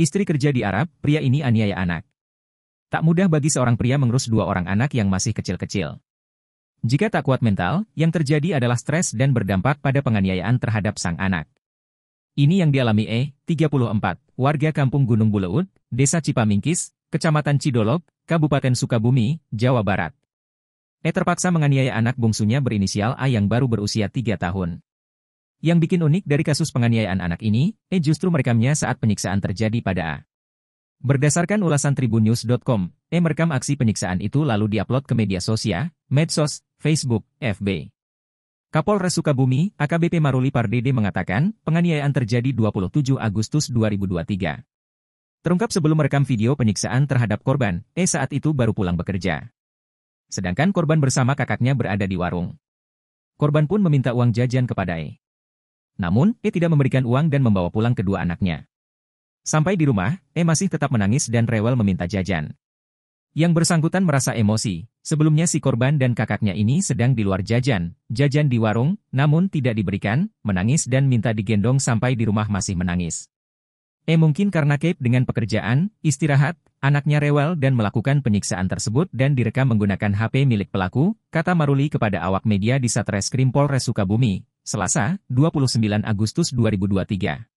Istri kerja di Arab, pria ini aniaya anak. Tak mudah bagi seorang pria mengurus dua orang anak yang masih kecil-kecil. Jika tak kuat mental, yang terjadi adalah stres dan berdampak pada penganiayaan terhadap sang anak. Ini yang dialami E, 34, warga kampung Gunung Buleut, Desa Cipamingkis, Kecamatan Cidolok, Kabupaten Sukabumi, Jawa Barat. E terpaksa menganiaya anak bungsunya berinisial A yang baru berusia 3 tahun. Yang bikin unik dari kasus penganiayaan anak ini, eh justru merekamnya saat penyiksaan terjadi pada A. Berdasarkan ulasan tribunnews.com, E eh, merekam aksi penyiksaan itu lalu diupload ke media sosial, medsos, Facebook, FB. Kapolres Sukabumi, AKBP Maruli Pardede mengatakan, penganiayaan terjadi 27 Agustus 2023. Terungkap sebelum merekam video penyiksaan terhadap korban, E saat itu baru pulang bekerja. Sedangkan korban bersama kakaknya berada di warung. Korban pun meminta uang jajan kepada E. Namun, E tidak memberikan uang dan membawa pulang kedua anaknya. Sampai di rumah, E masih tetap menangis dan rewel meminta jajan. Yang bersangkutan merasa emosi, sebelumnya si korban dan kakaknya ini sedang di luar jajan, jajan di warung, namun tidak diberikan, menangis dan minta digendong sampai di rumah masih menangis. E mungkin karena Cape dengan pekerjaan, istirahat, anaknya rewel dan melakukan penyiksaan tersebut dan direkam menggunakan HP milik pelaku, kata Maruli kepada awak media di Satreskrim Polres Sukabumi, Selasa, 29 Agustus 2023.